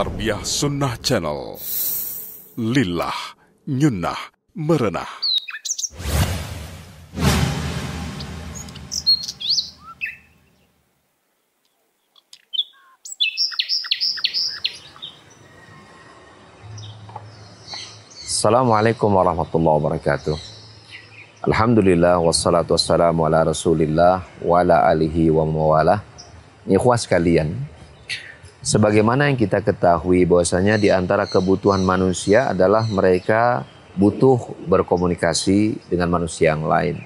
Tarbiyah Sunnah Channel. Lillah, nyunnah, merenah. Assalamualaikum warahmatullahi wabarakatuh. Alhamdulillah wassalatu wassalamu ala Rasulillah wa ala alihi wa mawalah. Ikhwah kalian. Sebagaimana yang kita ketahui bahwasanya di antara kebutuhan manusia adalah mereka butuh berkomunikasi dengan manusia yang lain.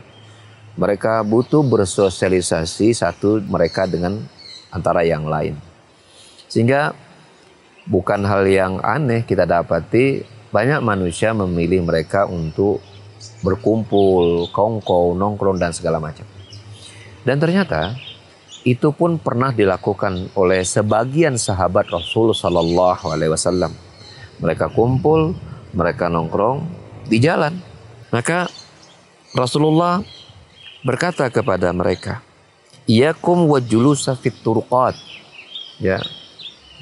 Mereka butuh bersosialisasi satu mereka dengan antara yang lain. Sehingga bukan hal yang aneh kita dapati banyak manusia memilih mereka untuk berkumpul, kongkow, nongkrong dan segala macam. Dan ternyata itu pun pernah dilakukan oleh sebagian sahabat Rasulullah Shallallahu Alaihi Wasallam. Mereka kumpul, mereka nongkrong di jalan. Maka Rasulullah berkata kepada mereka, "Iyakum wajulusa fiturqat. Ya.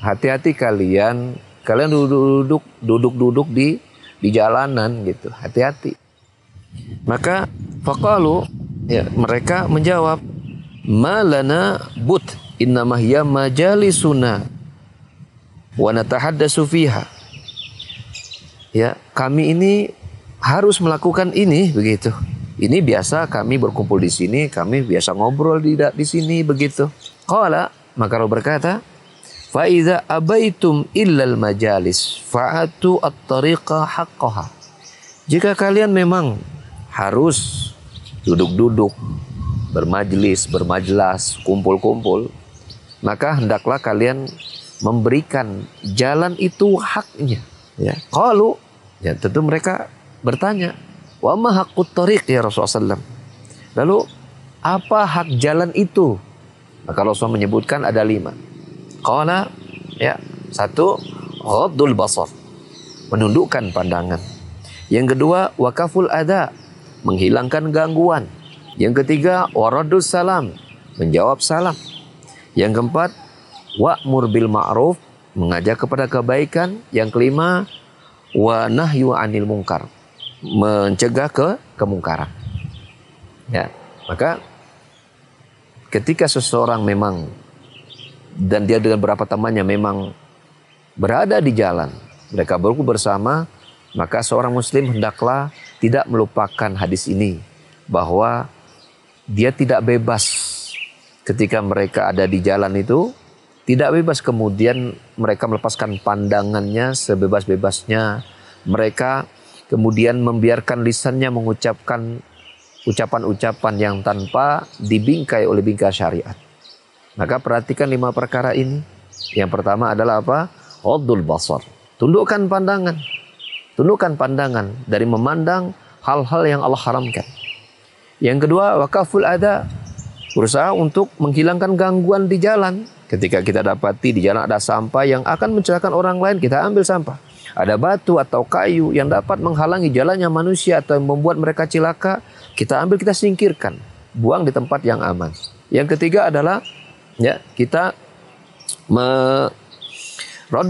Hati-hati kalian, kalian duduk-duduk duduk-duduk di di jalanan gitu. Hati-hati. Maka fakalu. ya mereka menjawab, malana but inna mahya majalisuna wa natahaddatsu fiha ya kami ini harus melakukan ini begitu ini biasa kami berkumpul di sini kami biasa ngobrol di di sini begitu qala maka Allah berkata fa iza abaitum illal majalis fa'atu at-tariqa haqqaha jika kalian memang harus duduk-duduk Bermajelis, bermajelas, kumpul-kumpul, maka hendaklah kalian memberikan jalan itu haknya. Ya, kalau ya tentu mereka bertanya, wa ma hakut tariq ya Rasulullah SAW. Lalu apa hak jalan itu? Maka Rasulullah menyebutkan ada lima. Karena, ya satu hodul basar menundukkan pandangan. Yang kedua wakaful ada menghilangkan gangguan. Yang ketiga, waradus salam, menjawab salam. Yang keempat, wa'mur bil ma'ruf, mengajak kepada kebaikan. Yang kelima, wa nahyu anil mungkar, mencegah ke kemungkaran. Ya, maka ketika seseorang memang dan dia dengan beberapa temannya memang berada di jalan, mereka berkumpul bersama, maka seorang muslim hendaklah tidak melupakan hadis ini bahwa dia tidak bebas ketika mereka ada di jalan itu tidak bebas kemudian mereka melepaskan pandangannya sebebas-bebasnya mereka kemudian membiarkan lisannya mengucapkan ucapan-ucapan yang tanpa dibingkai oleh bingkai syariat maka perhatikan lima perkara ini yang pertama adalah apa Odul basar tundukkan pandangan tundukkan pandangan dari memandang hal-hal yang Allah haramkan yang kedua, wakaful ada berusaha untuk menghilangkan gangguan di jalan. Ketika kita dapati di jalan ada sampah yang akan mencelakakan orang lain, kita ambil sampah. Ada batu atau kayu yang dapat menghalangi jalannya manusia atau yang membuat mereka celaka, kita ambil kita singkirkan, buang di tempat yang aman. Yang ketiga adalah ya kita me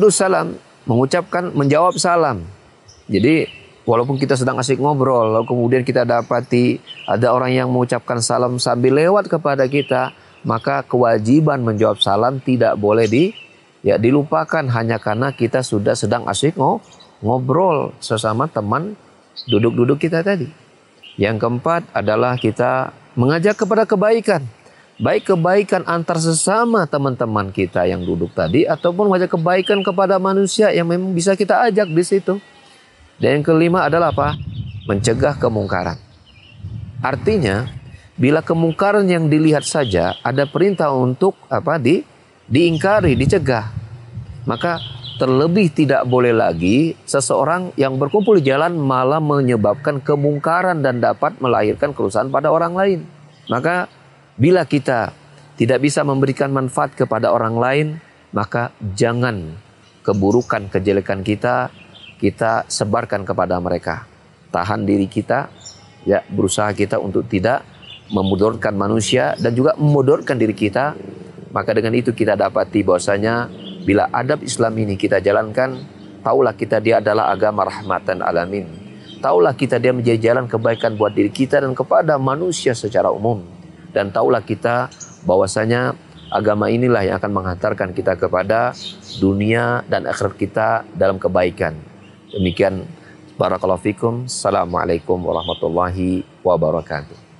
salam, mengucapkan menjawab salam. Jadi walaupun kita sedang asik ngobrol, lalu kemudian kita dapati ada orang yang mengucapkan salam sambil lewat kepada kita, maka kewajiban menjawab salam tidak boleh di ya dilupakan hanya karena kita sudah sedang asik ngobrol sesama teman duduk-duduk kita tadi. Yang keempat adalah kita mengajak kepada kebaikan. Baik kebaikan antar sesama teman-teman kita yang duduk tadi ataupun mengajak kebaikan kepada manusia yang memang bisa kita ajak di situ. Dan yang kelima adalah apa? Mencegah kemungkaran. Artinya, bila kemungkaran yang dilihat saja ada perintah untuk apa di diingkari, dicegah. Maka terlebih tidak boleh lagi seseorang yang berkumpul di jalan malah menyebabkan kemungkaran dan dapat melahirkan kerusakan pada orang lain. Maka bila kita tidak bisa memberikan manfaat kepada orang lain, maka jangan keburukan kejelekan kita kita sebarkan kepada mereka. Tahan diri kita, ya berusaha kita untuk tidak memudorkan manusia dan juga memudorkan diri kita. Maka dengan itu kita dapati bahwasanya bila adab Islam ini kita jalankan, taulah kita dia adalah agama rahmatan alamin. Taulah kita dia menjadi jalan kebaikan buat diri kita dan kepada manusia secara umum. Dan taulah kita bahwasanya agama inilah yang akan menghantarkan kita kepada dunia dan akhirat kita dalam kebaikan. Demikian barakallahu fikum. Assalamualaikum warahmatullahi wabarakatuh.